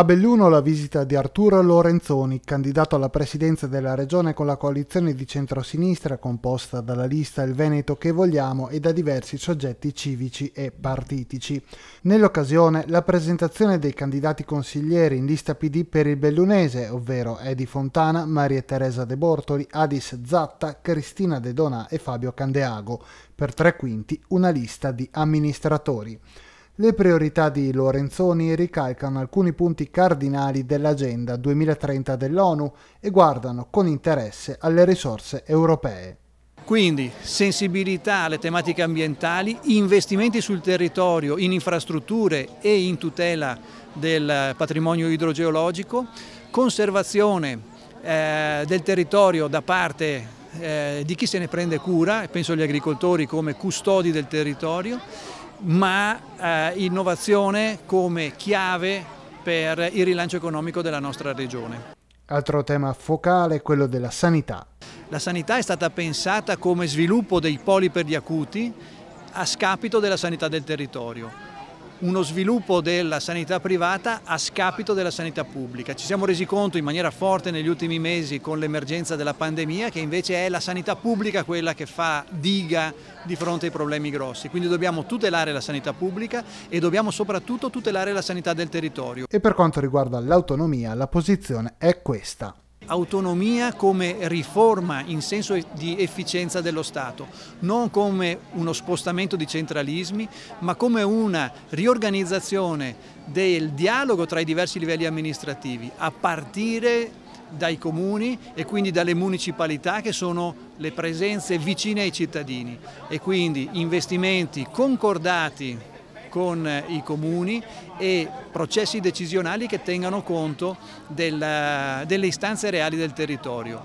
A Belluno la visita di Arturo Lorenzoni, candidato alla presidenza della regione con la coalizione di centrosinistra composta dalla lista Il Veneto che vogliamo e da diversi soggetti civici e partitici. Nell'occasione la presentazione dei candidati consiglieri in lista PD per il bellunese, ovvero Edi Fontana, Maria Teresa De Bortoli, Adis Zatta, Cristina De Donà e Fabio Candeago, per tre quinti una lista di amministratori le priorità di Lorenzoni ricalcano alcuni punti cardinali dell'Agenda 2030 dell'ONU e guardano con interesse alle risorse europee. Quindi sensibilità alle tematiche ambientali, investimenti sul territorio, in infrastrutture e in tutela del patrimonio idrogeologico, conservazione eh, del territorio da parte eh, di chi se ne prende cura, penso agli agricoltori come custodi del territorio, ma eh, innovazione come chiave per il rilancio economico della nostra regione. Altro tema focale è quello della sanità. La sanità è stata pensata come sviluppo dei poli per gli acuti a scapito della sanità del territorio uno sviluppo della sanità privata a scapito della sanità pubblica. Ci siamo resi conto in maniera forte negli ultimi mesi con l'emergenza della pandemia che invece è la sanità pubblica quella che fa diga di fronte ai problemi grossi. Quindi dobbiamo tutelare la sanità pubblica e dobbiamo soprattutto tutelare la sanità del territorio. E per quanto riguarda l'autonomia, la posizione è questa autonomia come riforma in senso di efficienza dello Stato, non come uno spostamento di centralismi, ma come una riorganizzazione del dialogo tra i diversi livelli amministrativi, a partire dai comuni e quindi dalle municipalità che sono le presenze vicine ai cittadini e quindi investimenti concordati con i comuni e processi decisionali che tengano conto della, delle istanze reali del territorio.